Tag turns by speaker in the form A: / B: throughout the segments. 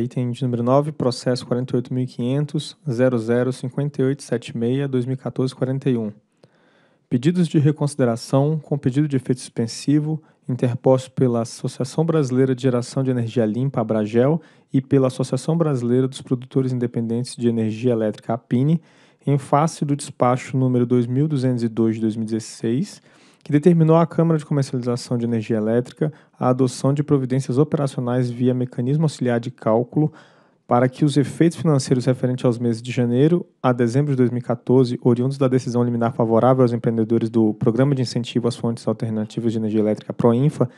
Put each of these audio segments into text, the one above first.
A: Item de número 9, processo 48.500.005876-2014-41. Pedidos de reconsideração com pedido de efeito suspensivo interposto pela Associação Brasileira de Geração de Energia Limpa, Abragel, e pela Associação Brasileira dos Produtores Independentes de Energia Elétrica, APINE, em face do despacho número 2202 de 2016, que determinou à Câmara de Comercialização de Energia Elétrica a adoção de providências operacionais via mecanismo auxiliar de cálculo para que os efeitos financeiros referentes aos meses de janeiro a dezembro de 2014, oriundos da decisão liminar favorável aos empreendedores do Programa de Incentivo às Fontes Alternativas de Energia Elétrica Proinfa,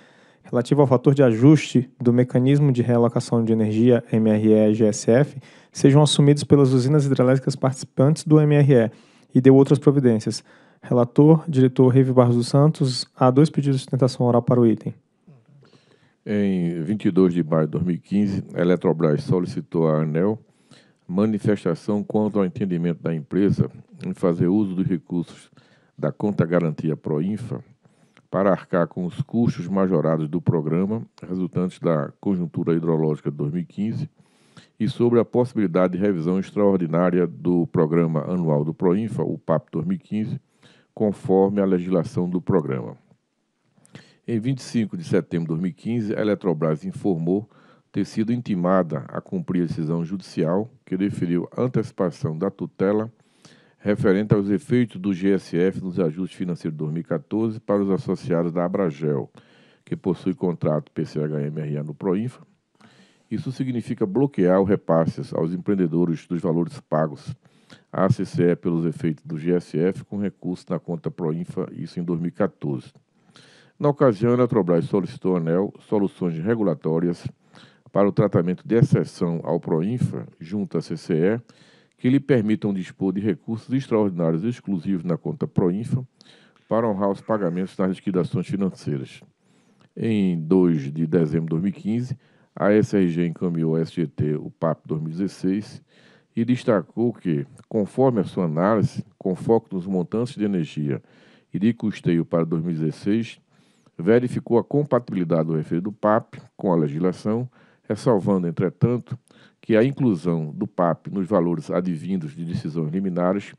A: relativo ao fator de ajuste do Mecanismo de Realocação de Energia MRE-GSF, sejam assumidos pelas usinas hidrelétricas participantes do MRE e deu outras providências, Relator, diretor Revi Barros dos Santos, há dois pedidos de sustentação oral para o item.
B: Em 22 de maio de 2015, a Eletrobras solicitou à ANEL manifestação quanto ao entendimento da empresa em fazer uso dos recursos da Conta Garantia Proinfa para arcar com os custos majorados do programa, resultantes da conjuntura hidrológica de 2015, e sobre a possibilidade de revisão extraordinária do Programa Anual do Proinfa, o PAP 2015, conforme a legislação do programa. Em 25 de setembro de 2015, a Eletrobras informou ter sido intimada a cumprir a decisão judicial que deferiu a antecipação da tutela referente aos efeitos do GSF nos ajustes financeiros de 2014 para os associados da Abragel, que possui contrato PCHMRA no Proinfa. Isso significa bloquear o repasse aos empreendedores dos valores pagos a CCE é pelos efeitos do GSF com recurso na conta Proinfa, isso em 2014. Na ocasião, a Eletrobras solicitou à ANEL soluções regulatórias para o tratamento de exceção ao Proinfa junto à CCE, que lhe permitam dispor de recursos extraordinários exclusivos na conta Proinfa para honrar os pagamentos nas liquidações financeiras. Em 2 de dezembro de 2015, a SRG encaminhou ao SGT o PAP 2016 e destacou que, conforme a sua análise, com foco nos montantes de energia e de custeio para 2016, verificou a compatibilidade do referido PAP com a legislação, ressalvando, entretanto, que a inclusão do PAP nos valores advindos de decisões liminares,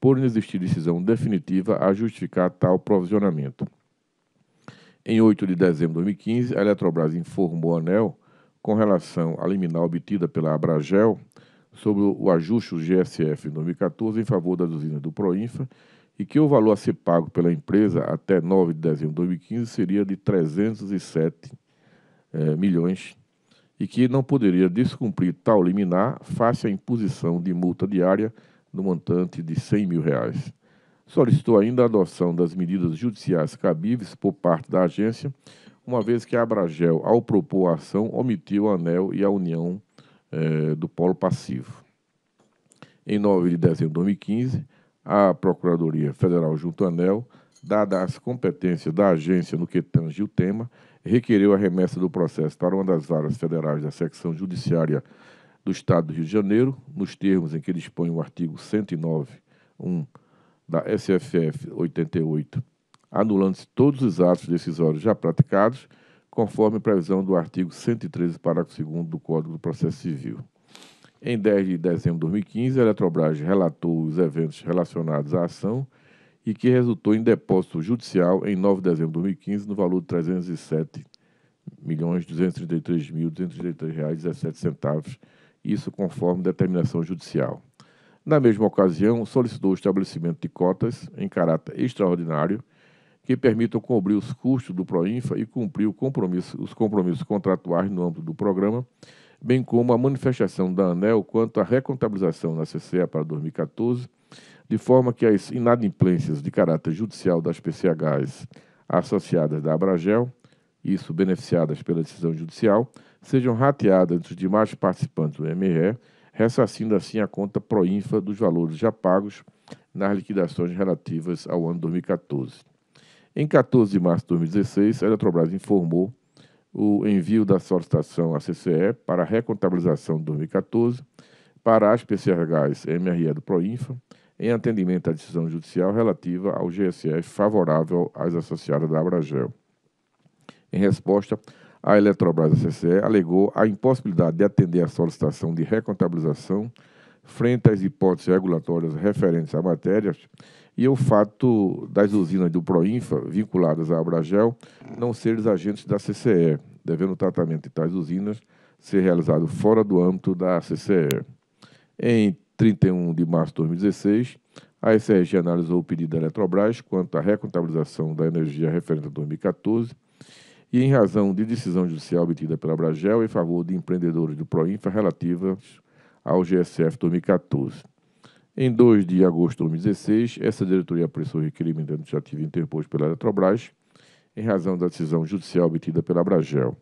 B: por não existir decisão definitiva a justificar tal provisionamento. Em 8 de dezembro de 2015, a Eletrobras informou a ANEL, com relação à liminar obtida pela Abragel, sobre o ajuste do GSF em 2014 em favor das usinas do Proinfa e que o valor a ser pago pela empresa até 9 de dezembro de 2015 seria de 307 é, milhões e que não poderia descumprir tal liminar face à imposição de multa diária no montante de 100 mil reais. Solicitou ainda a adoção das medidas judiciais cabíveis por parte da agência, uma vez que a Abragel, ao propor a ação, omitiu a ANEL e a União é, do polo passivo. Em 9 de dezembro de 2015, a Procuradoria Federal junto à ANEL, dada as competências da agência no que tange o tema, requereu a remessa do processo para uma das varas federais da secção judiciária do Estado do Rio de Janeiro, nos termos em que dispõe o artigo 109.1 da SFF 88, anulando-se todos os atos decisórios já praticados conforme previsão do artigo 113, parágrafo 2 do Código do Processo Civil. Em 10 de dezembro de 2015, a Eletrobras relatou os eventos relacionados à ação e que resultou em depósito judicial em 9 de dezembro de 2015 no valor de R$ 307.233.233,17, centavos, isso conforme determinação judicial. Na mesma ocasião, solicitou o estabelecimento de cotas em caráter extraordinário que permitam cobrir os custos do Proinfa e cumprir compromisso, os compromissos contratuais no âmbito do programa, bem como a manifestação da ANEL quanto à recontabilização na CCE para 2014, de forma que as inadimplências de caráter judicial das PCHs associadas da Abragel, isso beneficiadas pela decisão judicial, sejam rateadas dos demais participantes do MRE, ressarcindo assim a conta Proinfa dos valores já pagos nas liquidações relativas ao ano 2014. Em 14 de março de 2016, a Eletrobras informou o envio da solicitação à CCE para a recontabilização de 2014 para as PCRHs MRE do Proinfa, em atendimento à decisão judicial relativa ao GSF favorável às associadas da Abragel. Em resposta, a Eletrobras e CCE alegou a impossibilidade de atender a solicitação de recontabilização frente às hipóteses regulatórias referentes à matéria e ao fato das usinas do Proinfa, vinculadas à Abragel, não serem agentes da CCE, devendo o tratamento de tais usinas ser realizado fora do âmbito da CCE. Em 31 de março de 2016, a Srg analisou o pedido da Eletrobras quanto à recontabilização da energia referente a 2014 e em razão de decisão judicial obtida pela Abragel em favor de empreendedores do Proinfa relativas ao GSF 2014. Em 2 de agosto de 2016, essa diretoria apressou o requerimento administrativo interposto pela Eletrobras em razão da decisão judicial obtida pela Abragel.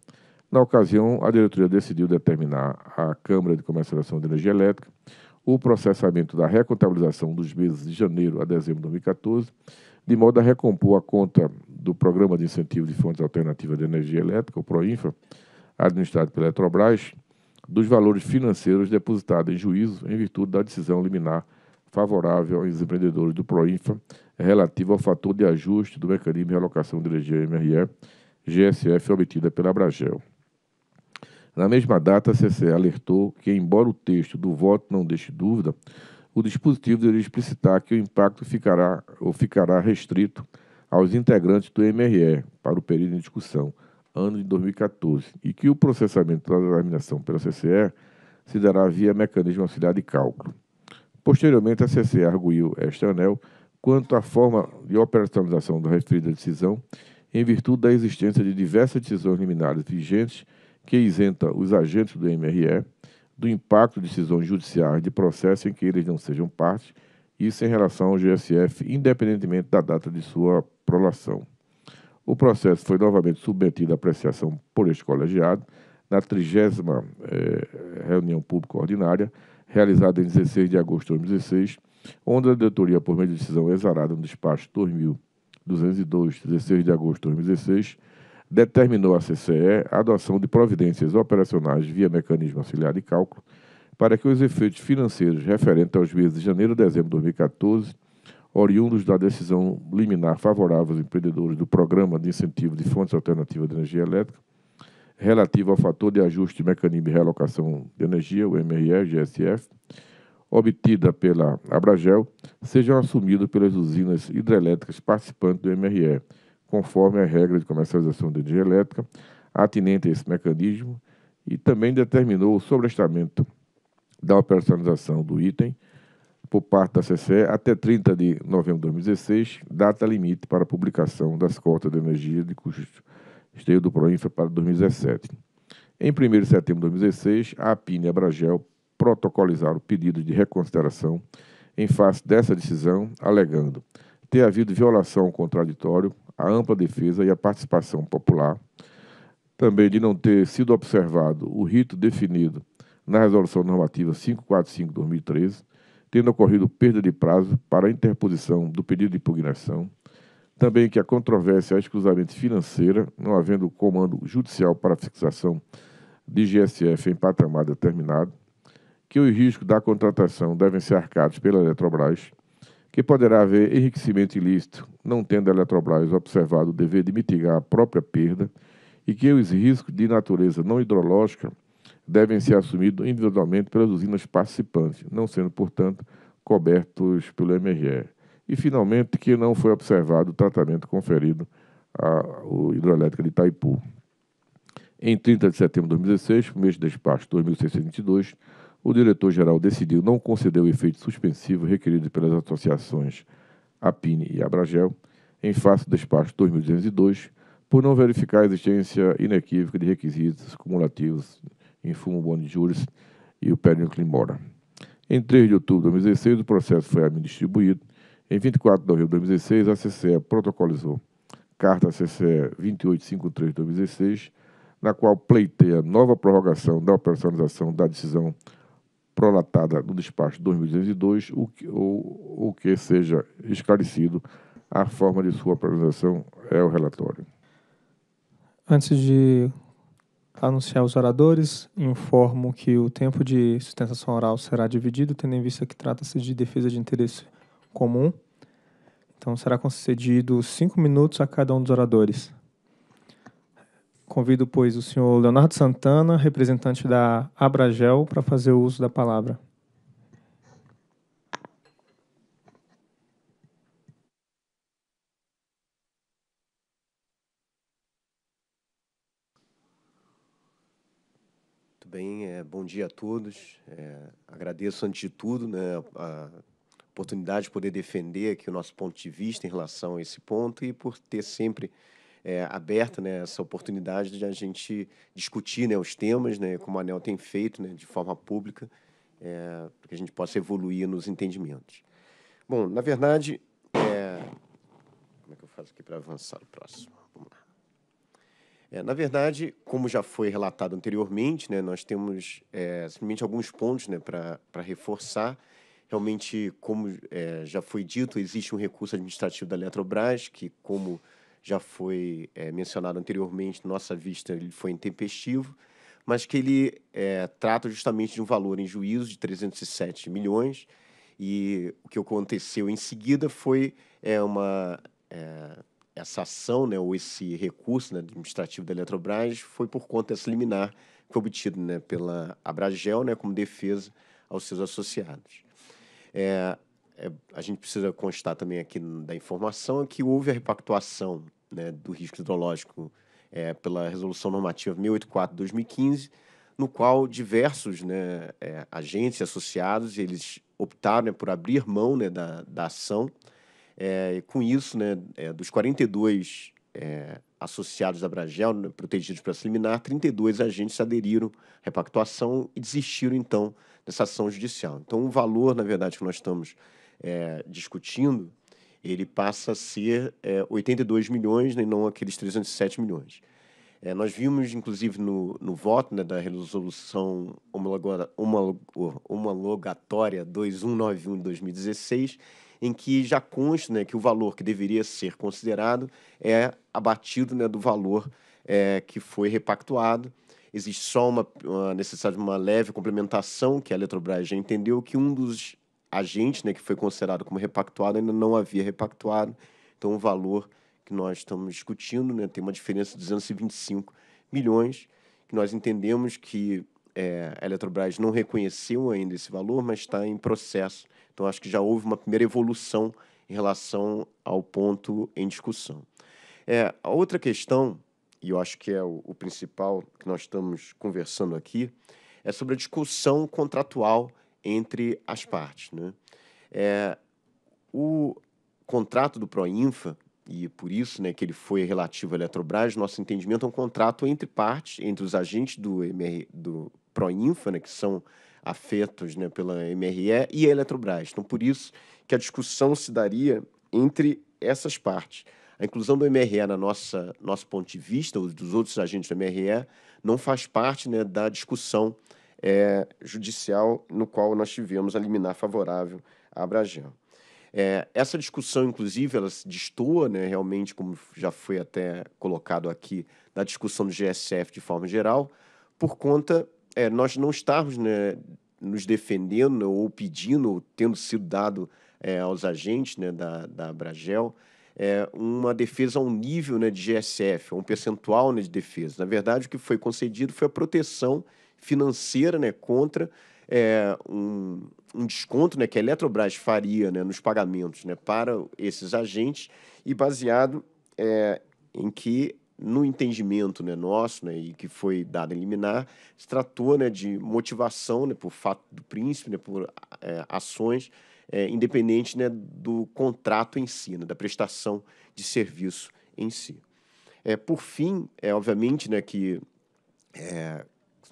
B: Na ocasião, a diretoria decidiu determinar à Câmara de Comercialização de Energia Elétrica o processamento da recontabilização dos meses de janeiro a dezembro de 2014, de modo a recompor a conta do Programa de Incentivo de Fontes Alternativas de Energia Elétrica, o Proinfa, administrado pela Eletrobras, dos valores financeiros depositados em juízo em virtude da decisão liminar favorável aos empreendedores do Proinfa relativa ao fator de ajuste do mecanismo de alocação de energia MRE GSF obtida pela Abragel. Na mesma data, a CCE alertou que, embora o texto do voto não deixe dúvida, o dispositivo deveria explicitar que o impacto ficará ou ficará restrito aos integrantes do MRE para o período em discussão, ano de 2014, e que o processamento da determinação pela CCE se dará via mecanismo auxiliar de cálculo. Posteriormente, a CCE arguiu esta ANEL quanto à forma de operacionalização da referida decisão, em virtude da existência de diversas decisões liminares vigentes que isenta os agentes do MRE do impacto de decisões judiciais de processo em que eles não sejam parte, isso em relação ao GSF, independentemente da data de sua prolação. O processo foi novamente submetido à apreciação por este colegiado na 30 eh, reunião pública ordinária, realizada em 16 de agosto de 2016, onde a diretoria, por meio de decisão exarada no despacho 2202, 16 de agosto de 2016, determinou à CCE a adoção de providências operacionais via mecanismo auxiliar de cálculo para que os efeitos financeiros referentes aos meses de janeiro e dezembro de 2014 oriundos da decisão liminar favorável aos empreendedores do Programa de Incentivo de Fontes Alternativas de Energia Elétrica, relativo ao fator de ajuste do mecanismo de realocação de energia, o MRE, GSF, obtida pela Abragel, sejam assumidos pelas usinas hidrelétricas participantes do MRE, conforme a regra de comercialização de energia elétrica atinente a esse mecanismo, e também determinou o sobrestamento da operacionalização do item por parte da CCE até 30 de novembro de 2016, data limite para publicação das cotas de energia de custo esteio do Proinfa para 2017. Em 1 de setembro de 2016, a APIN e a Bragel protocolizaram o pedido de reconsideração em face dessa decisão, alegando ter havido violação ao contraditório, a ampla defesa e a participação popular, também de não ter sido observado o rito definido na Resolução Normativa 545-2013, tendo ocorrido perda de prazo para a interposição do pedido de impugnação, também que a controvérsia é exclusivamente financeira, não havendo comando judicial para fixação de GSF em patamar determinado, que os riscos da contratação devem ser arcados pela Eletrobras, que poderá haver enriquecimento ilícito, não tendo a Eletrobras observado o dever de mitigar a própria perda, e que os riscos de natureza não hidrológica devem ser assumidos individualmente pelas usinas participantes, não sendo, portanto, cobertos pelo MRE. E, finalmente, que não foi observado o tratamento conferido à hidrelétrica de Itaipu. Em 30 de setembro de 2016, no mês de despacho 2622, o diretor-geral decidiu não conceder o efeito suspensivo requerido pelas associações APINE e Abragel, em face do despacho 2202, por não verificar a existência inequívoca de requisitos cumulativos em fumo bom de juros e o Pedro embora. Em 3 de outubro de 2016, o processo foi a mim distribuído. Em 24 de novembro de 2016, a CCE protocolizou carta CCE 2853 de 2016, na qual pleiteia nova prorrogação da operacionalização da decisão prolatada no despacho 2202, o que, ou, o que seja esclarecido a forma de sua apresentação é o relatório.
A: Antes de anunciar os oradores, informo que o tempo de sustentação oral será dividido, tendo em vista que trata-se de defesa de interesse comum. Então, será concedido cinco minutos a cada um dos oradores. Convido, pois, o senhor Leonardo Santana, representante da Abragel, para fazer o uso da palavra.
C: bom dia a todos. É, agradeço, antes de tudo, né, a oportunidade de poder defender aqui o nosso ponto de vista em relação a esse ponto e por ter sempre é, aberta né, essa oportunidade de a gente discutir né, os temas, né, como a ANEL tem feito né, de forma pública, é, para que a gente possa evoluir nos entendimentos. Bom, na verdade, é... como é que eu faço aqui para avançar o próximo? É, na verdade, como já foi relatado anteriormente, né, nós temos é, simplesmente alguns pontos né, para reforçar. Realmente, como é, já foi dito, existe um recurso administrativo da Eletrobras que, como já foi é, mencionado anteriormente, nossa vista ele foi intempestivo, mas que ele é, trata justamente de um valor em juízo de 307 milhões. E o que aconteceu em seguida foi é, uma é, essa ação, né, ou esse recurso né, administrativo da Eletrobras foi por conta dessa liminar que foi obtido né, pela Abragel né, como defesa aos seus associados. É, é, a gente precisa constar também aqui da informação que houve a repactuação né, do risco hidrológico é, pela Resolução Normativa 1084-2015, no qual diversos né, é, agentes associados eles optaram né, por abrir mão né, da, da ação é, com isso, né, é, dos 42 é, associados da Bragel né, protegidos para se liminar, 32 agentes aderiram à repactuação e desistiram, então, dessa ação judicial. Então, o valor, na verdade, que nós estamos é, discutindo, ele passa a ser é, 82 milhões né, e não aqueles 307 milhões. É, nós vimos, inclusive, no, no voto né, da resolução homologatória 2191 de 2016, em que já consta né, que o valor que deveria ser considerado é abatido né, do valor é, que foi repactuado. Existe só uma, uma necessidade de uma leve complementação, que a Eletrobras já entendeu que um dos agentes né, que foi considerado como repactuado ainda não havia repactuado. Então, o valor que nós estamos discutindo né, tem uma diferença de 225 milhões, que nós entendemos que é, a Eletrobras não reconheceu ainda esse valor, mas está em processo. Então, acho que já houve uma primeira evolução em relação ao ponto em discussão. É, a outra questão, e eu acho que é o, o principal que nós estamos conversando aqui, é sobre a discussão contratual entre as partes. Né? É, o contrato do Proinfa, e por isso né, que ele foi relativo à Eletrobras, nosso entendimento é um contrato entre partes, entre os agentes do, MR, do Proinfa, né, que são afetos né, pela MRE, e a Eletrobras. Então, por isso que a discussão se daria entre essas partes. A inclusão do MRE na nossa nosso ponto de vista, ou dos outros agentes do MRE, não faz parte né, da discussão é, judicial no qual nós tivemos a liminar favorável à Abragel. Eh, é, essa discussão, inclusive, ela se destoa, né, realmente, como já foi até colocado aqui, da discussão do GSF de forma geral, por conta é, nós não estarmos né, nos defendendo ou pedindo, ou tendo sido dado é, aos agentes né, da, da é, uma defesa a um nível né, de GSF, um percentual né, de defesa. Na verdade, o que foi concedido foi a proteção financeira né, contra é, um, um, desconto né, que a Eletrobras faria né, nos pagamentos né, para esses agentes e baseado é, em que no entendimento né, nosso, né, e que foi dado em liminar, se tratou né, de motivação né, por fato do príncipe, né, por é, ações é, independente né, do contrato em si, né, da prestação de serviço em si. É, por fim, é obviamente né, que é,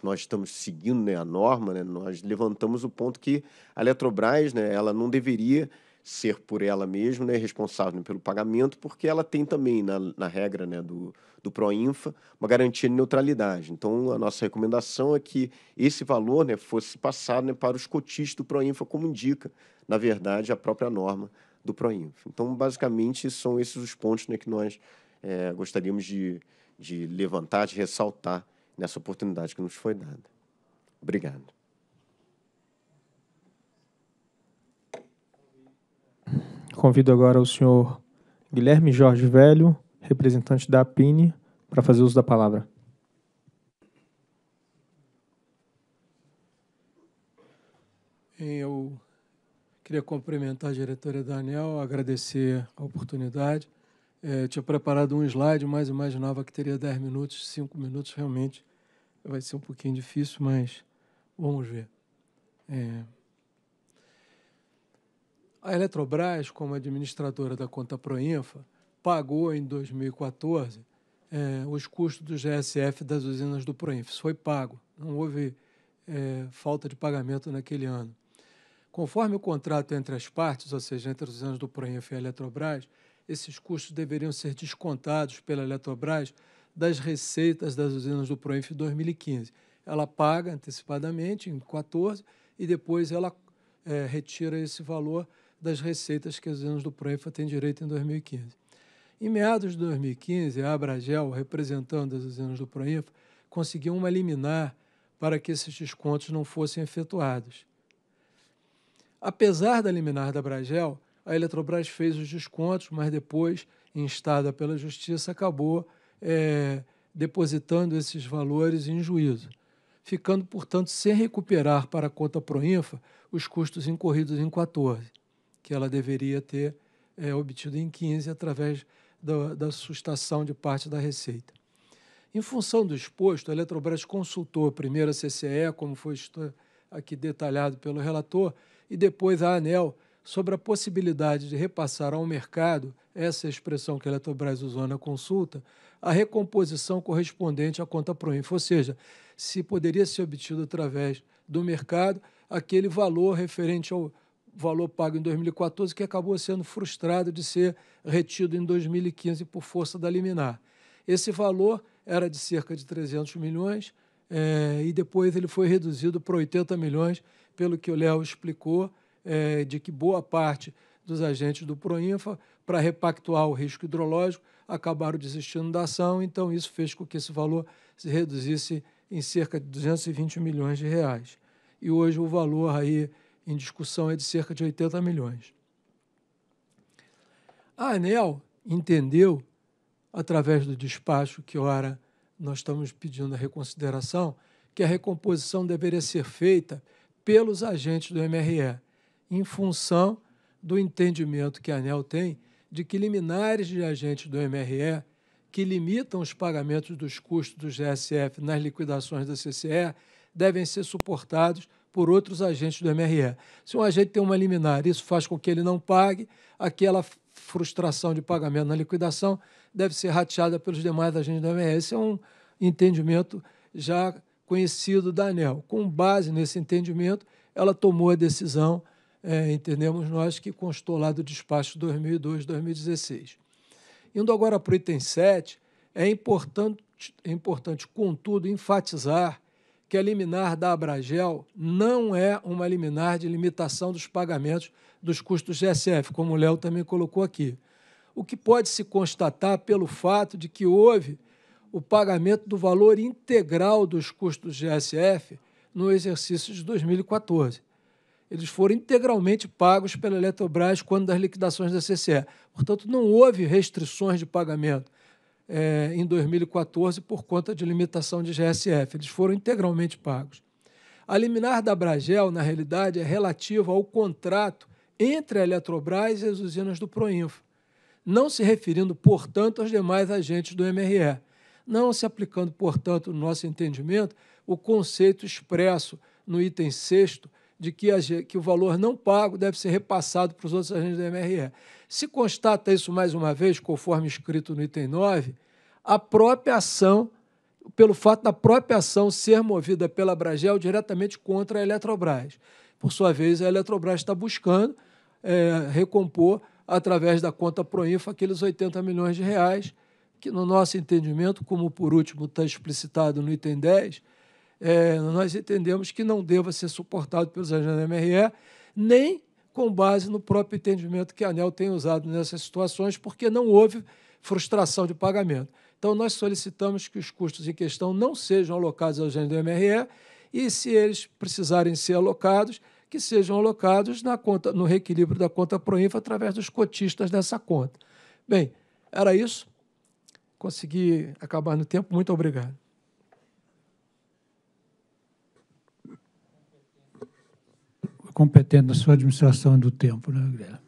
C: nós estamos seguindo né, a norma, né, nós levantamos o ponto que a Eletrobras né, ela não deveria ser por ela mesma, né, responsável pelo pagamento, porque ela tem também, na, na regra né, do, do Proinfa, uma garantia de neutralidade. Então, a nossa recomendação é que esse valor né, fosse passado né, para os cotistas do Proinfa, como indica, na verdade, a própria norma do Proinfa. Então, basicamente, são esses os pontos né, que nós é, gostaríamos de, de levantar, de ressaltar nessa oportunidade que nos foi dada. Obrigado.
A: Convido agora o senhor Guilherme Jorge Velho, representante da APINE, para fazer uso da palavra.
D: Eu queria cumprimentar a diretoria Daniel, agradecer a oportunidade. É, tinha preparado um slide, mas imaginava que teria 10 minutos, 5 minutos, realmente vai ser um pouquinho difícil, mas vamos ver. É, a Eletrobras, como administradora da conta Proinfa, pagou em 2014 é, os custos do GSF das usinas do Proinfa. Isso foi pago, não houve é, falta de pagamento naquele ano. Conforme o contrato entre as partes, ou seja, entre as usinas do Proinfa e a Eletrobras, esses custos deveriam ser descontados pela Eletrobras das receitas das usinas do Proinfa em 2015. Ela paga antecipadamente em 2014 e depois ela é, retira esse valor das receitas que os anos do PROEFA têm direito em 2015. Em meados de 2015, a Abragel, representando as usinas do PROINFA, conseguiu uma liminar para que esses descontos não fossem efetuados. Apesar da liminar da Abragel, a Eletrobras fez os descontos, mas depois, instada pela Justiça, acabou é, depositando esses valores em juízo, ficando, portanto, sem recuperar para a conta Proinfa os custos incorridos em 2014 que ela deveria ter é, obtido em 15 através da, da sustação de parte da receita. Em função do exposto, a Eletrobras consultou primeiro a CCE, como foi aqui detalhado pelo relator, e depois a ANEL sobre a possibilidade de repassar ao mercado, essa é expressão que a Eletrobras usou na consulta, a recomposição correspondente à conta pro ou seja, se poderia ser obtido através do mercado aquele valor referente ao, valor pago em 2014 que acabou sendo frustrado de ser retido em 2015 por força da liminar. Esse valor era de cerca de 300 milhões é, e depois ele foi reduzido para 80 milhões, pelo que o Léo explicou, é, de que boa parte dos agentes do Proinfa, para repactuar o risco hidrológico, acabaram desistindo da ação, então isso fez com que esse valor se reduzisse em cerca de 220 milhões de reais. E hoje o valor aí em discussão é de cerca de 80 milhões. A ANEL entendeu, através do despacho que ora nós estamos pedindo a reconsideração, que a recomposição deveria ser feita pelos agentes do MRE, em função do entendimento que a ANEL tem de que liminares de agentes do MRE que limitam os pagamentos dos custos do GSF nas liquidações da CCE devem ser suportados por outros agentes do MRE. Se um agente tem uma liminar, isso faz com que ele não pague, aquela frustração de pagamento na liquidação deve ser rateada pelos demais agentes do MRE. Esse é um entendimento já conhecido da ANEL. Com base nesse entendimento, ela tomou a decisão, é, entendemos nós, que constou lá do despacho 2002-2016. Indo agora para o item 7, é importante, é importante, contudo, enfatizar que a liminar da Abragel não é uma liminar de limitação dos pagamentos dos custos GSF, como o Léo também colocou aqui. O que pode se constatar pelo fato de que houve o pagamento do valor integral dos custos GSF no exercício de 2014. Eles foram integralmente pagos pela Eletrobras quando das liquidações da CCE. Portanto, não houve restrições de pagamento é, em 2014 por conta de limitação de GSF. Eles foram integralmente pagos. A liminar da Bragel, na realidade, é relativa ao contrato entre a Eletrobras e as usinas do Proinfa, não se referindo, portanto, aos demais agentes do MRE, não se aplicando, portanto, no nosso entendimento, o conceito expresso no item 6 de que, a, que o valor não pago deve ser repassado para os outros agentes do MRE. Se constata isso mais uma vez, conforme escrito no item 9, a própria ação, pelo fato da própria ação ser movida pela Bragel diretamente contra a Eletrobras. Por sua vez, a Eletrobras está buscando é, recompor, através da conta Proinfa, aqueles 80 milhões de reais, que, no nosso entendimento, como por último está explicitado no item 10, é, nós entendemos que não deva ser suportado pelos agentes da MRE, nem com base no próprio entendimento que a ANEL tem usado nessas situações, porque não houve frustração de pagamento. Então, nós solicitamos que os custos em questão não sejam alocados ao gênero do MRE e, se eles precisarem ser alocados, que sejam alocados na conta, no reequilíbrio da conta Proinfa através dos cotistas dessa conta. Bem, era isso. Consegui acabar no tempo. Muito obrigado.
E: competente na sua administração do tempo, né, Guilherme?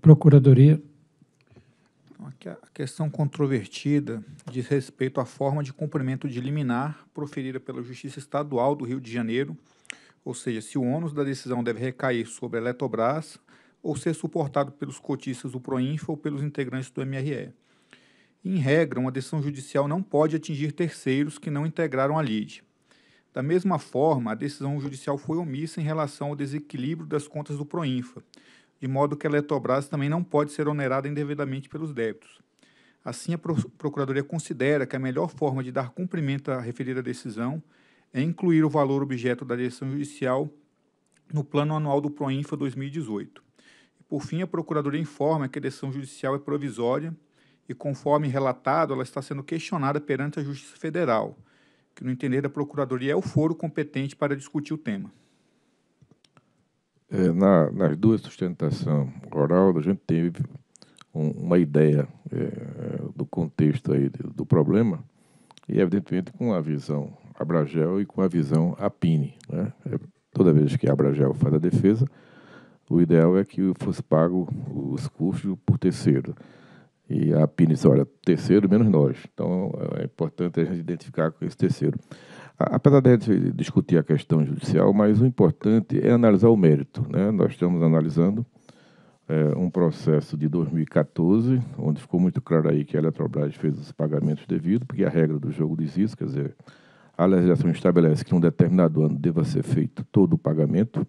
E: Procuradoria.
F: Então, a questão controvertida diz respeito à forma de cumprimento de liminar proferida pela Justiça Estadual do Rio de Janeiro, ou seja, se o ônus da decisão deve recair sobre a Eletrobras ou ser suportado pelos cotistas do Proinfa ou pelos integrantes do MRE. Em regra, uma decisão judicial não pode atingir terceiros que não integraram a LIDE. Da mesma forma, a decisão judicial foi omissa em relação ao desequilíbrio das contas do Proinfa, de modo que a Eletrobras também não pode ser onerada indevidamente pelos débitos. Assim, a Procuradoria considera que a melhor forma de dar cumprimento à referida decisão é incluir o valor objeto da decisão judicial no Plano Anual do Proinfa 2018. Por fim, a Procuradoria informa que a decisão judicial é provisória e, conforme relatado, ela está sendo questionada perante a Justiça Federal, que, no entender da Procuradoria, é o foro competente para discutir o tema?
B: É, na, nas duas sustentação oral, a gente teve um, uma ideia é, é do contexto aí do, do, problema e, evidentemente, com a visão Abragel e com a visão Apine. Né? É, toda vez que a Abragel faz a defesa, o ideal é que fosse pago os custos por terceiro. E a Pines olha, terceiro menos nós. Então, é importante a gente identificar com esse terceiro. Apesar de a gente discutir a questão judicial, mas o importante é analisar o mérito. Né? Nós estamos analisando é, um processo de 2014, onde ficou muito claro aí que a Eletrobras fez os pagamentos devidos, porque a regra do jogo diz isso, quer dizer, a legislação estabelece que um determinado ano deva ser feito todo o pagamento,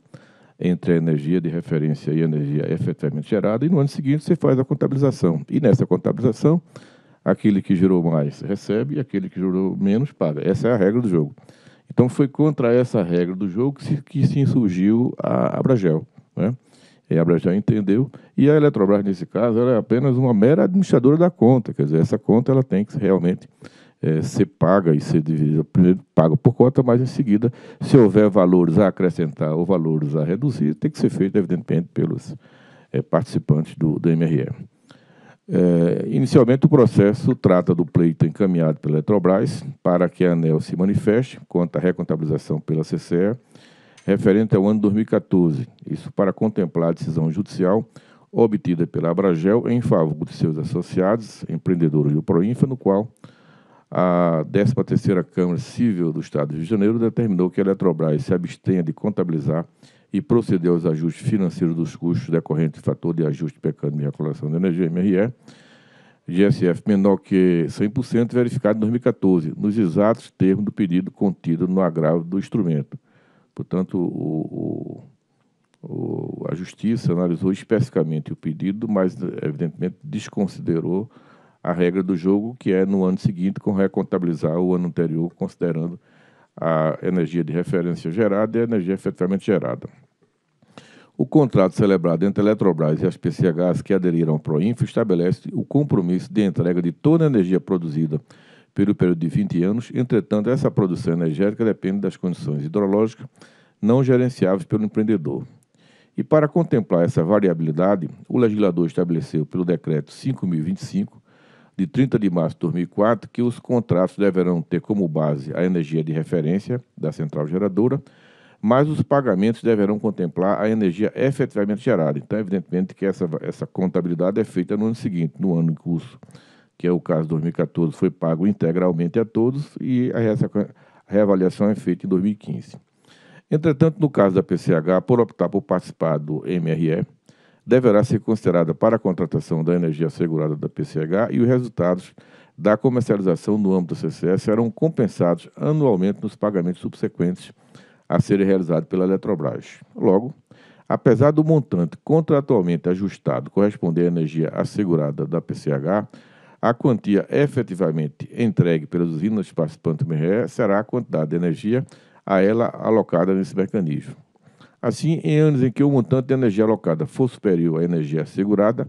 B: entre a energia de referência e a energia efetivamente gerada, e no ano seguinte você faz a contabilização. E nessa contabilização, aquele que gerou mais recebe e aquele que gerou menos paga. Essa é a regra do jogo. Então foi contra essa regra do jogo que se, que se insurgiu a Abragel. Né? E a Abragel entendeu, e a Eletrobras, nesse caso, ela é apenas uma mera administradora da conta, quer dizer, essa conta ela tem que realmente é, ser paga e ser dividida, primeiro paga por cota, mas em seguida, se houver valores a acrescentar ou valores a reduzir, tem que ser feito, evidentemente, pelos é, participantes do, do MRE. É, inicialmente, o processo trata do pleito encaminhado pela Eletrobras para que a ANEL se manifeste quanto à recontabilização pela CCE referente ao ano 2014, isso para contemplar a decisão judicial obtida pela Abragel em favor de seus associados, empreendedores do Proinfa, no qual a 13ª Câmara Civil do Estado de Rio de Janeiro determinou que a Eletrobras se abstenha de contabilizar e proceder aos ajustes financeiros dos custos decorrentes do fator de ajuste mecânico de recuperação de energia, MRE, GSF menor que 100%, verificado em 2014, nos exatos termos do pedido contido no agravo do instrumento. Portanto, o, o, o, a Justiça analisou especificamente o pedido, mas, evidentemente, desconsiderou a regra do jogo, que é no ano seguinte com recontabilizar o ano anterior, considerando a energia de referência gerada e a energia efetivamente gerada. O contrato celebrado entre a Eletrobras e as PCHs que aderiram ao Proinfra estabelece o compromisso de entrega de toda a energia produzida pelo período de 20 anos, entretanto, essa produção energética depende das condições hidrológicas não gerenciáveis pelo empreendedor. E para contemplar essa variabilidade, o legislador estabeleceu pelo decreto 5025 de 30 de março de 2004 que os contratos deverão ter como base a energia de referência da central geradora, mas os pagamentos deverão contemplar a energia efetivamente gerada. Então, evidentemente que essa, essa contabilidade é feita no ano seguinte, no ano em curso, que é o caso de 2014, foi pago integralmente a todos e essa reavaliação é feita em 2015. Entretanto, no caso da PCH, por optar por participar do MRE, deverá ser considerada para a contratação da energia assegurada da PCH e os resultados da comercialização no âmbito do CCS serão compensados anualmente nos pagamentos subsequentes a serem realizados pela Eletrobras. Logo, apesar do montante contratualmente ajustado corresponder à energia assegurada da PCH, a quantia efetivamente entregue pelas usinas participantes do MRE será a quantidade de energia a ela alocada nesse mecanismo. Assim, em anos em que o montante de energia alocada for superior à energia assegurada,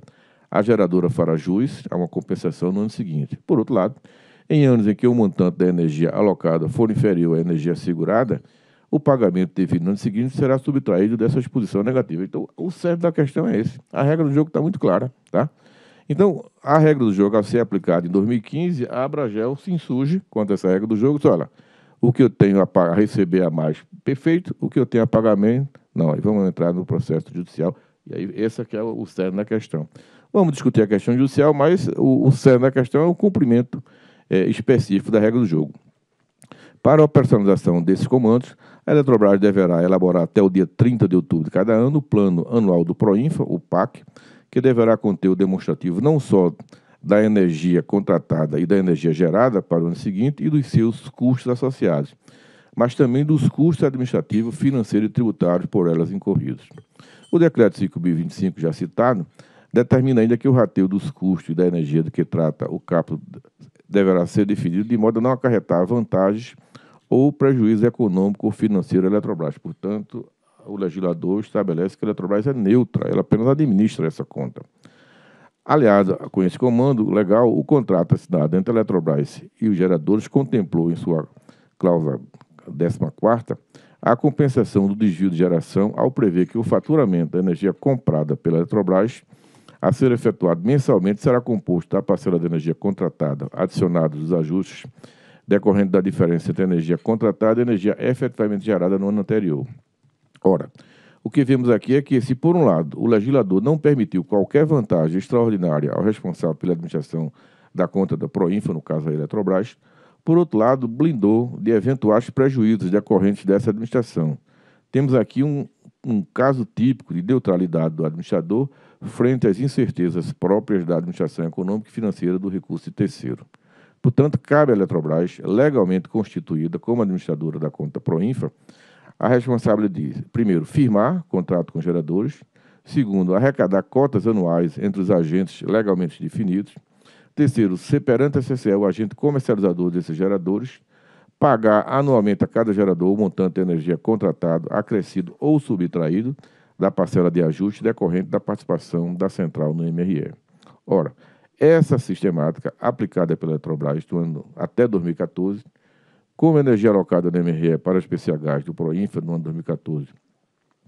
B: a geradora fará jus a uma compensação no ano seguinte. Por outro lado, em anos em que o montante da energia alocada for inferior à energia assegurada, o pagamento devido no ano seguinte será subtraído dessa exposição negativa. Então, o certo da questão é esse. A regra do jogo está muito clara, tá? Então, a regra do jogo, a ser aplicada em 2015, a Abragel se insurge contra essa regra do jogo. Diz, olha, o que eu tenho a receber a mais, perfeito. O que eu tenho a pagamento, não, aí vamos entrar no processo judicial. E aí, esse é, é o cerne da questão. Vamos discutir a questão judicial, mas o, o cerne da questão é o cumprimento é, específico da regra do jogo. Para a operacionalização desses comandos, a Eletrobras deverá elaborar até o dia 30 de outubro de cada ano o plano anual do Proinfa, o PAC, que deverá conter o demonstrativo não só da energia contratada e da energia gerada para o ano seguinte e dos seus custos associados, mas também dos custos administrativos, financeiros e tributários por elas incorridos. O decreto 5.025, já citado, determina ainda que o rateio dos custos da energia do que trata o capo deverá ser definido de modo a não acarretar vantagens ou prejuízo econômico ou financeiro à Eletrobras. Portanto, o legislador estabelece que a Eletrobras é neutra, ela apenas administra essa conta. Aliás, com esse comando legal, o contrato assinado entre a Eletrobras e os geradores contemplou em sua cláusula 14ª, a compensação do desvio de geração ao prever que o faturamento da energia comprada pela Eletrobras a ser efetuado mensalmente será composto da parcela de energia contratada adicionados os ajustes decorrente da diferença entre a energia contratada e a energia efetivamente gerada no ano anterior. Ora, o que vemos aqui é que, se por um lado o legislador não permitiu qualquer vantagem extraordinária ao responsável pela administração da conta da Proinfa, no caso a Eletrobras, por outro lado, blindou de eventuais prejuízos decorrentes dessa administração. Temos aqui um, um caso típico de neutralidade do administrador frente às incertezas próprias da administração econômica e financeira do recurso de terceiro. Portanto, cabe à Eletrobras, legalmente constituída como administradora da conta Proinfa, a responsabilidade de, primeiro, firmar contrato com geradores, segundo, arrecadar cotas anuais entre os agentes legalmente definidos, Terceiro, ser perante a CCE, o agente comercializador desses geradores, pagar anualmente a cada gerador o montante de energia contratado, acrescido ou subtraído da parcela de ajuste decorrente da participação da central no MRE. Ora, essa sistemática, aplicada pela Eletrobras ano, até 2014, como a energia alocada no MRE para as PCHs do Proinfa no ano 2014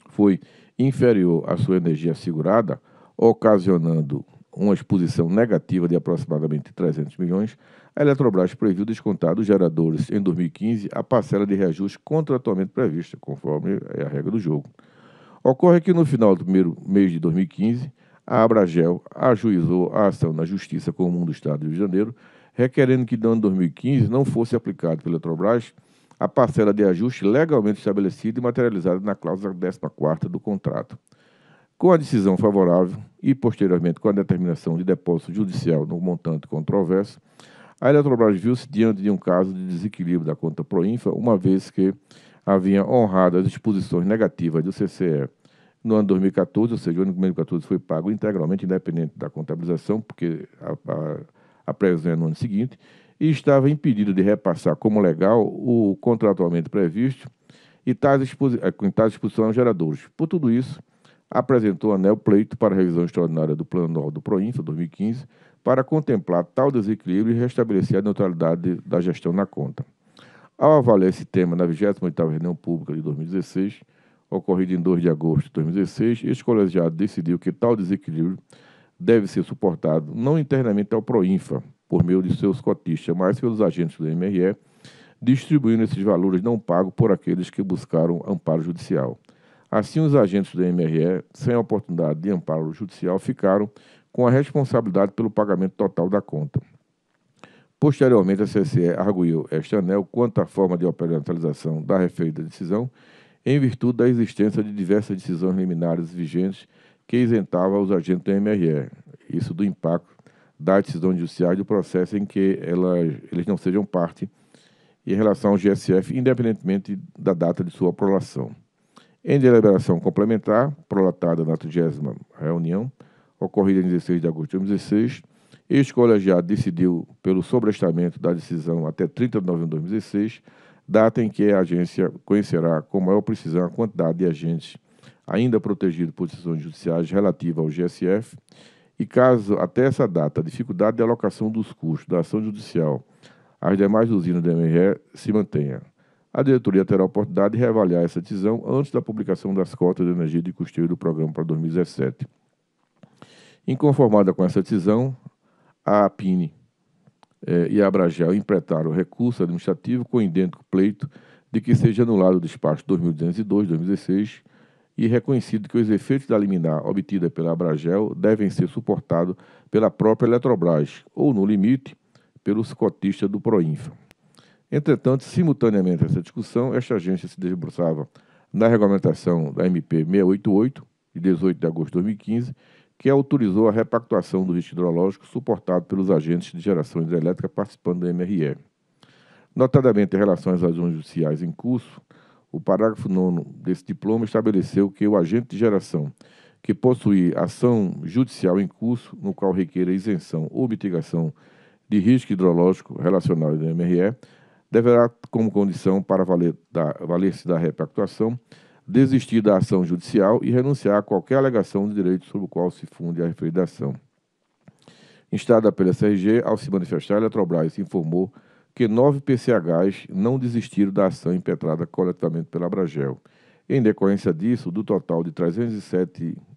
B: foi inferior à sua energia assegurada, ocasionando uma exposição negativa de aproximadamente 300 milhões, a Eletrobras previu descontar dos geradores em 2015 a parcela de reajuste contratualmente prevista, conforme é a regra do jogo. Ocorre que no final do primeiro mês de 2015, a Abragel ajuizou a ação na Justiça Comum do Estado do Rio de Janeiro, requerendo que, no ano 2015, não fosse aplicado pela Eletrobras a parcela de ajuste legalmente estabelecida e materializada na cláusula 14 do contrato. Com a decisão favorável e, posteriormente, com a determinação de depósito judicial no montante controverso, a Eletrobras viu-se diante de um caso de desequilíbrio da conta Proinfa, uma vez que havia honrado as disposições negativas do CCE no ano 2014, ou seja, o ano 2014 foi pago integralmente, independente da contabilização, porque a, a, a previsão é no ano seguinte, e estava impedido de repassar como legal o contratualmente previsto e tais, eh, com tais disposições geradores. Por tudo isso, apresentou anel pleito para a revisão extraordinária do Plano Anual do Proinfa 2015 para contemplar tal desequilíbrio e restabelecer a neutralidade da gestão na conta. Ao avaliar esse tema na 28ª reunião pública de 2016, ocorrida em 2 de agosto de 2016, este colegiado decidiu que tal desequilíbrio deve ser suportado não internamente ao Proinfa, por meio de seus cotistas, mas pelos agentes do MRE, distribuindo esses valores não pagos por aqueles que buscaram amparo judicial. Assim, os agentes do MRE, sem a oportunidade de amparo judicial, ficaram com a responsabilidade pelo pagamento total da conta. Posteriormente, a CCE arguiu este anel quanto à forma de operacionalização da referida decisão, em virtude da existência de diversas decisões liminares vigentes que isentavam os agentes do MRE, isso do impacto da decisão judicial do processo em que ela, eles não sejam parte em relação ao GSF, independentemente da data de sua aprovação. Em deliberação complementar, prolatada na 30 reunião, ocorrida em 16 de agosto de 2016, este colegiado decidiu pelo sobrestamento da decisão até 30 de novembro de 2016, data em que a agência conhecerá com maior precisão a quantidade de agentes ainda protegidos por decisões judiciais relativas ao GSF e caso até essa data a dificuldade de alocação dos custos da ação judicial às demais usinas do MRE se mantenha. A diretoria terá a oportunidade de reavaliar essa decisão antes da publicação das cotas de energia de custeio do programa para 2017. Inconformada com essa decisão, a APINE eh, e a Abragel empretaram recurso administrativo com idêntico pleito de que seja anulado o despacho 2202-2016 e reconhecido que os efeitos da liminar obtida pela Abragel devem ser suportados pela própria Eletrobras ou, no limite, pelos cotistas do Proinfa. Entretanto, simultaneamente a essa discussão, esta agência se debruçava na regulamentação da MP 688, de 18 de agosto de 2015, que autorizou a repactuação do risco hidrológico suportado pelos agentes de geração hidrelétrica participando da MRE. Notadamente em relação às ações judiciais em curso, o parágrafo 9 desse diploma estabeleceu que o agente de geração que possui ação judicial em curso, no qual a isenção ou mitigação de risco hidrológico relacionado à MRE, deverá, como condição para valer-se da, repactuação, desistir da ação judicial e renunciar a qualquer alegação de direito sobre o qual se funde a referida ação. Instada pela CRG, ao se manifestar, a Eletrobras informou que nove PCHs não desistiram da ação impetrada coletivamente pela Abragel. Em decorrência disso, do total de R$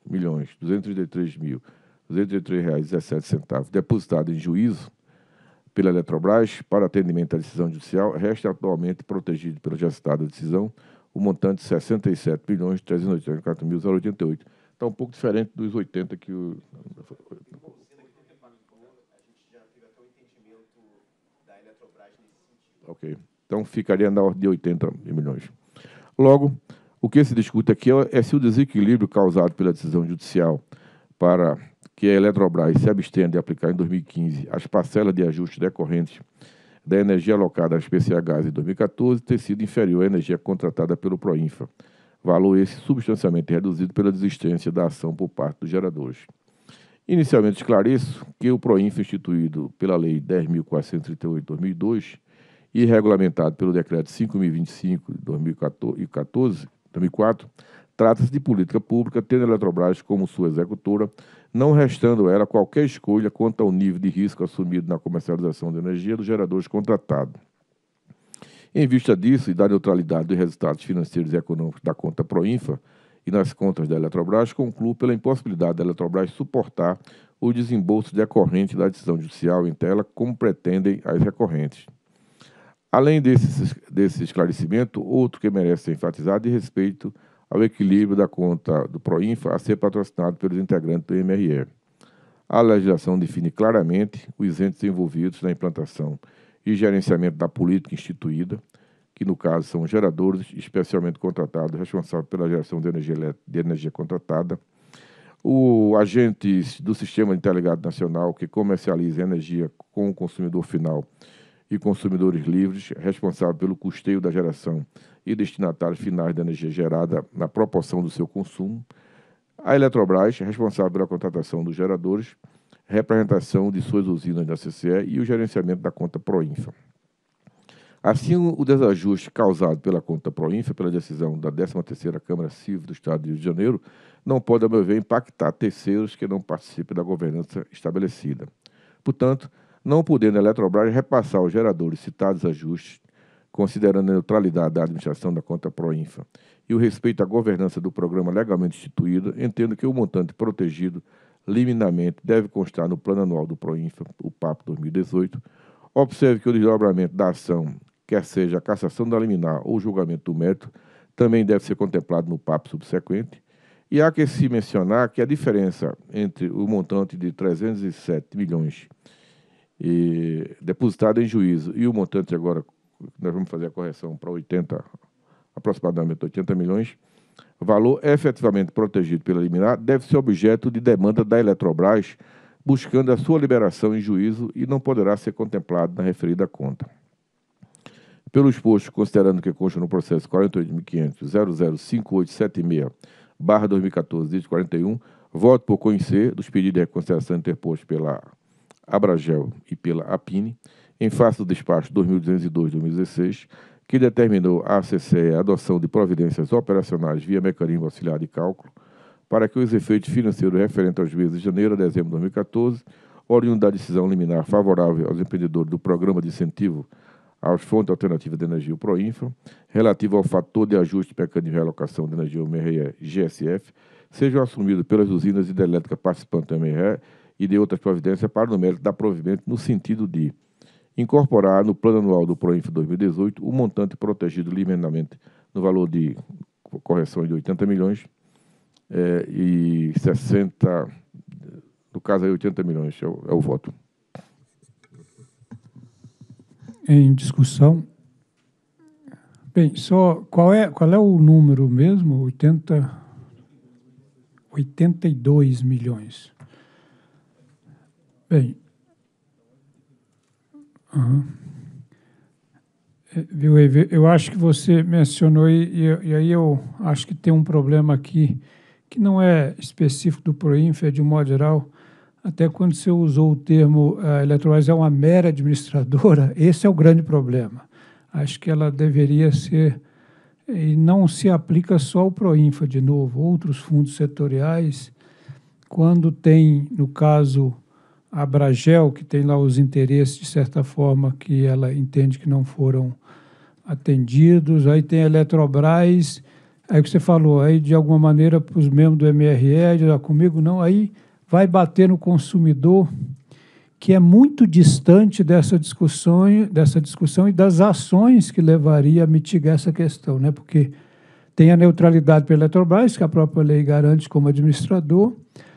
B: 307.233.203,17 depositado em juízo, pela Eletrobras para atendimento à decisão judicial, resta atualmente protegido pela já citada decisão o montante de 67 bilhões 384.088. Está um pouco diferente dos 80 que o... Ok. Então ficaria na ordem de 80 milhões. Logo, o que se discute aqui é se o desequilíbrio causado pela decisão judicial para que a Eletrobras se abstendo de aplicar em 2015 as parcelas de ajuste decorrentes da energia alocada à gás em 2014 ter sido inferior à energia contratada pelo Proinfa, valor esse substancialmente reduzido pela desistência da ação por parte dos geradores. Inicialmente esclareço que o Proinfa instituído pela Lei 10.438 2002 e regulamentado pelo Decreto 5.025 de 2014, 2004, trata-se de política pública, tendo a Eletrobras como sua executora não restando ela qualquer escolha quanto ao nível de risco assumido na comercialização de energia dos geradores contratados. Em vista disso e da neutralidade dos resultados financeiros e econômicos da conta Proinfa e nas contas da Eletrobras, concluo pela impossibilidade da Eletrobras suportar o desembolso decorrente da decisão judicial em tela, como pretendem as recorrentes. Além desse, desse esclarecimento, outro que merece ser enfatizado é respeito ao equilíbrio da conta do Proinfa a ser patrocinado pelos integrantes do MRE. A legislação define claramente os entes envolvidos na implantação e gerenciamento da política instituída, que no caso são geradores especialmente contratados, responsáveis pela geração de energia, de energia contratada, o agentes do Sistema Interligado Nacional, que comercializa energia com o consumidor final, e consumidores livres, responsável pelo custeio da geração e destinatários finais da energia gerada na proporção do seu consumo. A Eletrobras, responsável pela contratação dos geradores, representação de suas usinas na CCE e o gerenciamento da conta Proinfa. Assim, o desajuste causado pela conta Proinfa, pela decisão da 13ª Câmara Civil do Estado do Rio de Janeiro, não pode, a meu ver, impactar terceiros que não participem da governança estabelecida. Portanto, não podendo a Eletrobras repassar aos geradores citados ajustes considerando a neutralidade da administração da conta Proinfa e o respeito à governança do programa legalmente instituído, entendo que o montante protegido liminarmente deve constar no plano anual do Proinfa, o PAP 2018. Observe que o desdobramento da ação, quer seja a cassação da liminar ou o julgamento do mérito, também deve ser contemplado no PAP subsequente. E há que se mencionar que a diferença entre o montante de 307 milhões e eh, depositado em juízo e o montante agora nós vamos fazer a correção para 80, aproximadamente 80 milhões, valor efetivamente protegido pela liminar deve ser objeto de demanda da Eletrobras, buscando a sua liberação em juízo e não poderá ser contemplado na referida conta. Pelo exposto, considerando que consta no processo barra 2014 41, voto por conhecer dos pedidos de reconsideração interposto pela Abragel e pela APINE em face do despacho 2202-2016, que determinou à ACCE a adoção de providências operacionais via mecanismo auxiliar de cálculo para que os efeitos financeiros referentes aos meses de janeiro a dezembro de 2014, oriundo da decisão liminar favorável aos empreendedores do Programa de Incentivo às Fontes Alternativas de Energia, o PROINFRA, relativo ao fator de ajuste mecanismo de realocação de energia, o MRE, GSF, sejam assumidos pelas usinas hidrelétricas participantes do MRE e de outras providências para o mérito da provimento no sentido de incorporar no plano anual do PROINF 2018 o montante protegido liminarmente no valor de correção de 80 milhões é, e 60, no caso aí 80 milhões é o, é o voto.
E: Em discussão. Bem, só qual é, qual é o número mesmo? 80 82 milhões. Bem, Uhum. Viu, Eu acho que você mencionou, e, e, aí eu acho que tem um problema aqui, que não é específico do Proinf, é de um modo geral. Até quando você usou o termo a eh, Eletrobras é uma mera administradora, esse é o grande problema. Acho que ela deveria ser, e não se aplica só ao Proinfa, de novo, outros fundos setoriais, quando tem, no caso, a Bragel, que tem lá os interesses, de certa forma, que ela entende que não foram atendidos. Aí tem a Eletrobras, aí que você falou, aí de alguma maneira para os membros do MRE, comigo não, aí vai bater no consumidor, que é muito distante dessa discussão, dessa discussão e das ações que levaria a mitigar essa questão, né? porque tem a neutralidade a Eletrobras, que a própria lei garante como administrador,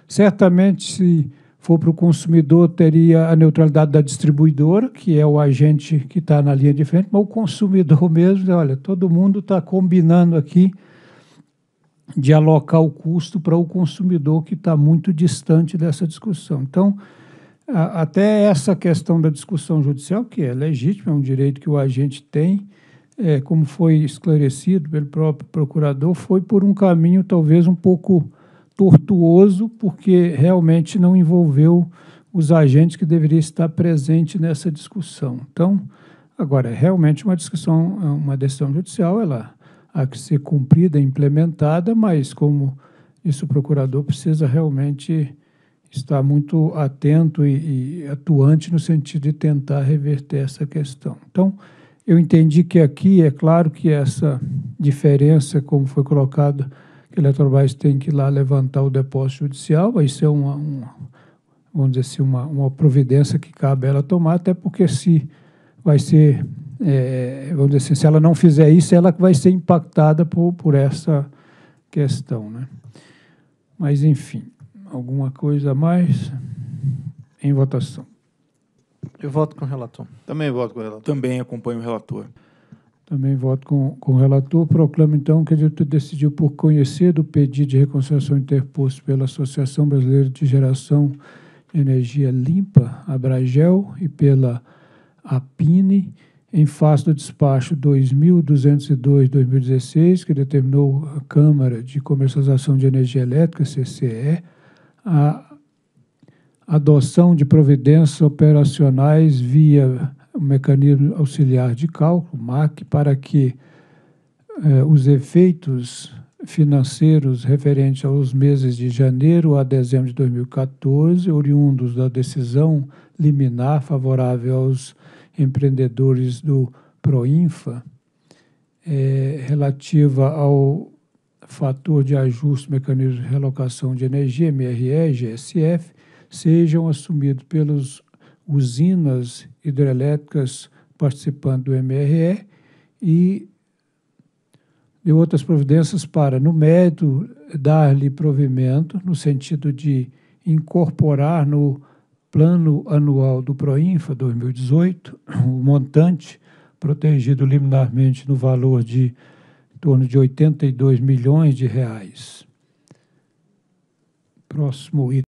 E: certamente se for para o consumidor, teria a neutralidade da distribuidora, que é o agente que está na linha de frente, mas o consumidor mesmo, olha, todo mundo está combinando aqui de alocar o custo para o consumidor que está muito distante dessa discussão. Então, a, até essa questão da discussão judicial, que é legítima, é um direito que o agente tem, é, como foi esclarecido pelo próprio procurador, foi por um caminho talvez um pouco tortuoso, porque realmente não envolveu os agentes que deveriam estar presentes nessa discussão. Então, agora, é realmente uma discussão, é uma decisão judicial, ela há que ser cumprida, implementada, mas como isso o procurador precisa realmente estar muito atento e, e, atuante no sentido de tentar reverter essa questão. Então, eu entendi que aqui é claro que essa diferença, como foi colocado que a Eletrobras tem que ir lá levantar o depósito judicial, vai ser uma, uma vamos dizer assim, uma, uma providência que cabe a ela tomar, até porque se vai ser, é, vamos dizer assim, se ela não fizer isso, ela vai ser impactada por, por essa questão, né? Mas, enfim, alguma coisa a mais em votação. Eu voto com o relator.
F: Também voto com o relator. Também acompanho o relator.
E: Também voto com, com o relator. Proclamo, então, que a diretoria decidiu por conhecer do pedido de reconciliação interposto pela Associação Brasileira de Geração de Energia Limpa, a Bragel, e pela APINE, em face do despacho 2202-2016, que determinou a Câmara de Comercialização de Energia Elétrica, CCE, a adoção de providências operacionais via um mecanismo auxiliar de cálculo, MAC, para que eh, os efeitos financeiros referentes aos meses de janeiro a dezembro de 2014, oriundos da decisão liminar favorável aos empreendedores do Proinfa, eh, relativa ao fator de ajuste mecanismo de relocação de energia, MRE, GSF, sejam assumidos pelos usinas hidrelétricas participando do MRE e deu outras providências para, no mérito, dar-lhe provimento no sentido de incorporar no plano anual do Proinfa 2018 o montante protegido liminarmente no valor de em torno de 82 milhões de reais. Próximo item.